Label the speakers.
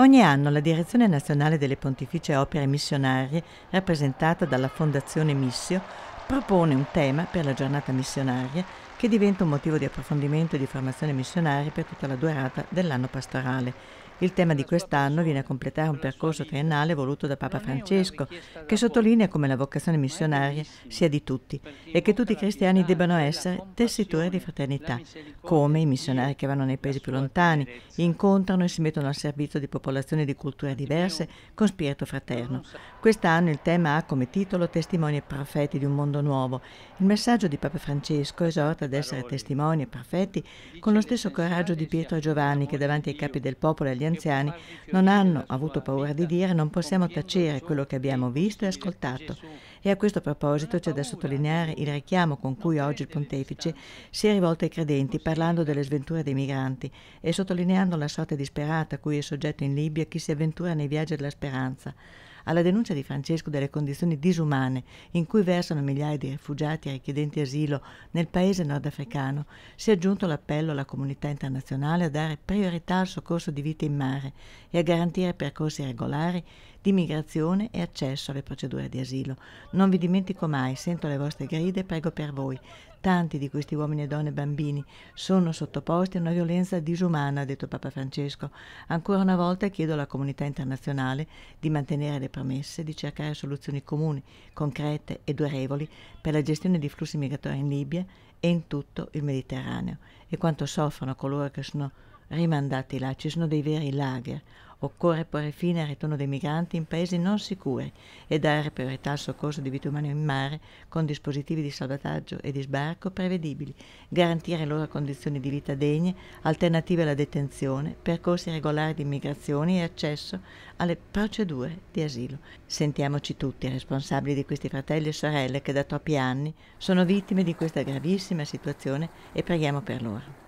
Speaker 1: Ogni anno la Direzione Nazionale delle Pontificie Opere Missionarie, rappresentata dalla Fondazione Missio, propone un tema per la giornata missionaria che diventa un motivo di approfondimento e di formazione missionaria per tutta la durata dell'anno pastorale. Il tema di quest'anno viene a completare un percorso triennale voluto da Papa Francesco, che sottolinea come la vocazione missionaria sia di tutti e che tutti i cristiani debbano essere tessitori di fraternità, come i missionari che vanno nei paesi più lontani, incontrano e si mettono al servizio di popolazioni di culture diverse con spirito fraterno. Quest'anno il tema ha come titolo Testimoni e profeti di un mondo mondo nuovo. Il messaggio di Papa Francesco esorta ad essere testimoni e perfetti con lo stesso coraggio di Pietro e Giovanni che davanti ai capi del popolo e agli anziani non hanno avuto paura di dire non possiamo tacere quello che abbiamo visto e ascoltato. E a questo proposito c'è da sottolineare il richiamo con cui oggi il pontefice si è rivolto ai credenti parlando delle sventure dei migranti e sottolineando la sorte disperata a cui è soggetto in Libia chi si avventura nei viaggi della speranza alla denuncia di Francesco delle condizioni disumane in cui versano migliaia di rifugiati e richiedenti asilo nel paese nordafricano, si è aggiunto l'appello alla comunità internazionale a dare priorità al soccorso di vite in mare e a garantire percorsi regolari di migrazione e accesso alle procedure di asilo. Non vi dimentico mai, sento le vostre grida e prego per voi. Tanti di questi uomini e donne e bambini sono sottoposti a una violenza disumana, ha detto Papa Francesco. Ancora una volta chiedo alla comunità internazionale di mantenere le promesse, di cercare soluzioni comuni, concrete e durevoli per la gestione di flussi migratori in Libia e in tutto il Mediterraneo e quanto soffrono coloro che sono rimandati là, ci sono dei veri lager. Occorre porre fine al ritorno dei migranti in paesi non sicuri e dare priorità al soccorso di vite umane in mare con dispositivi di salvataggio e di sbarco prevedibili, garantire loro condizioni di vita degne, alternative alla detenzione, percorsi regolari di immigrazione e accesso alle procedure di asilo. Sentiamoci tutti responsabili di questi fratelli e sorelle che da troppi anni sono vittime di questa gravissima situazione e preghiamo per loro.